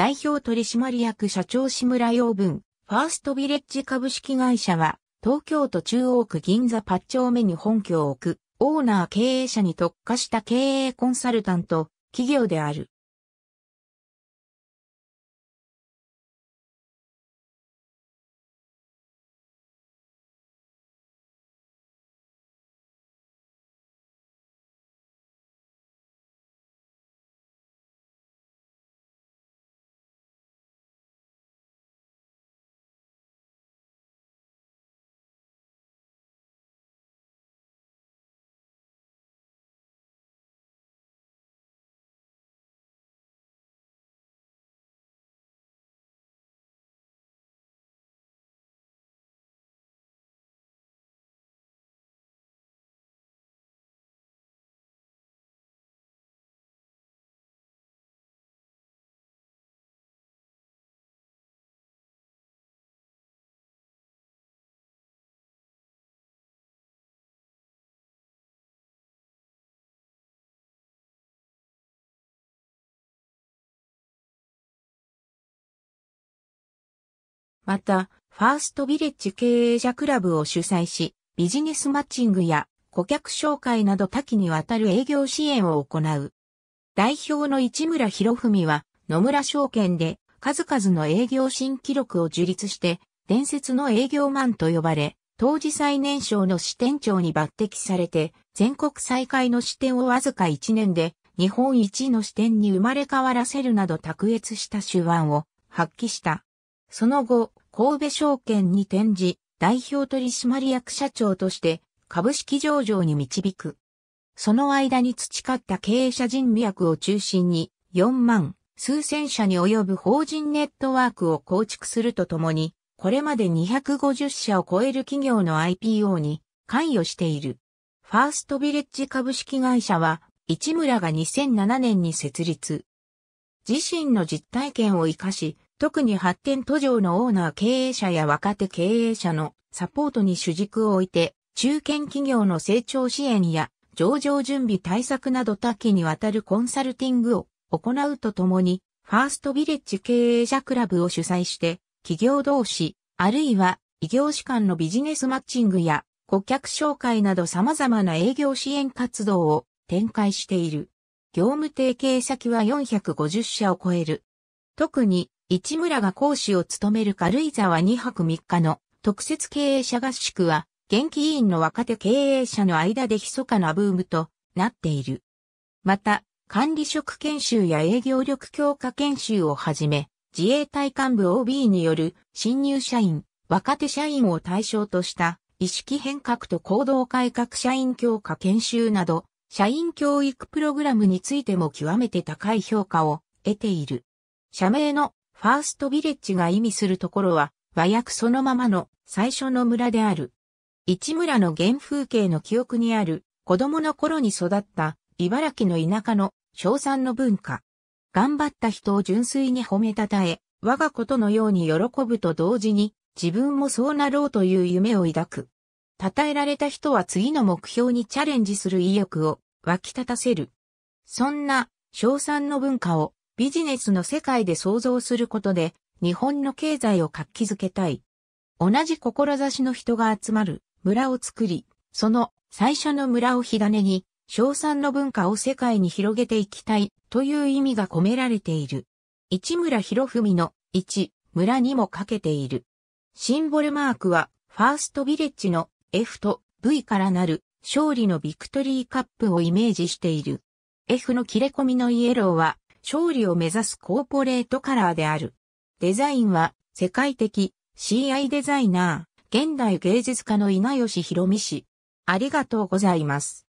代表取締役社長志村洋文、ファーストビレッジ株式会社は、東京都中央区銀座8丁目に本拠を置く、オーナー経営者に特化した経営コンサルタント、企業である。また、ファーストビレッジ経営者クラブを主催し、ビジネスマッチングや顧客紹介など多岐にわたる営業支援を行う。代表の市村博文は野村証券で数々の営業新記録を樹立して伝説の営業マンと呼ばれ、当時最年少の支店長に抜擢されて全国再開の支店をわずか1年で日本一の支店に生まれ変わらせるなど卓越した手腕を発揮した。その後、神戸証券に転じ、代表取締役社長として株式上場に導く。その間に培った経営者人脈を中心に4万数千社に及ぶ法人ネットワークを構築するとともに、これまで250社を超える企業の IPO に関与している。ファーストビレッジ株式会社は、市村が2007年に設立。自身の実体験を活かし、特に発展途上のオーナー経営者や若手経営者のサポートに主軸を置いて、中堅企業の成長支援や上場準備対策など多岐にわたるコンサルティングを行うとともに、ファーストビレッジ経営者クラブを主催して、企業同士、あるいは異業種間のビジネスマッチングや顧客紹介など様々な営業支援活動を展開している。業務提携先は450社を超える。特に市村が講師を務める軽井沢2泊3日の特設経営者合宿は、現役委員の若手経営者の間で密かなブームとなっている。また、管理職研修や営業力強化研修をはじめ、自衛隊幹部 OB による新入社員、若手社員を対象とした意識変革と行動改革社員強化研修など、社員教育プログラムについても極めて高い評価を得ている。社名のファーストビレッジが意味するところは、和訳そのままの最初の村である。市村の原風景の記憶にある、子供の頃に育った茨城の田舎の称賛の文化。頑張った人を純粋に褒めたたえ、我がことのように喜ぶと同時に、自分もそうなろうという夢を抱く。称えられた人は次の目標にチャレンジする意欲を湧き立たせる。そんな、称賛の文化をビジネスの世界で創造することで、日本の経済を活気づけたい。同じ志の人が集まる村を作り、その最初の村を火種に、賞賛の文化を世界に広げていきたいという意味が込められている。市村博文の一村にもかけている。シンボルマークはファーストビレッジの F と V からなる勝利のビクトリーカップをイメージしている。F の切れ込みのイエローは勝利を目指すコーポレートカラーである。デザインは世界的 CI デザイナー、現代芸術家の稲吉博美氏。ありがとうございます。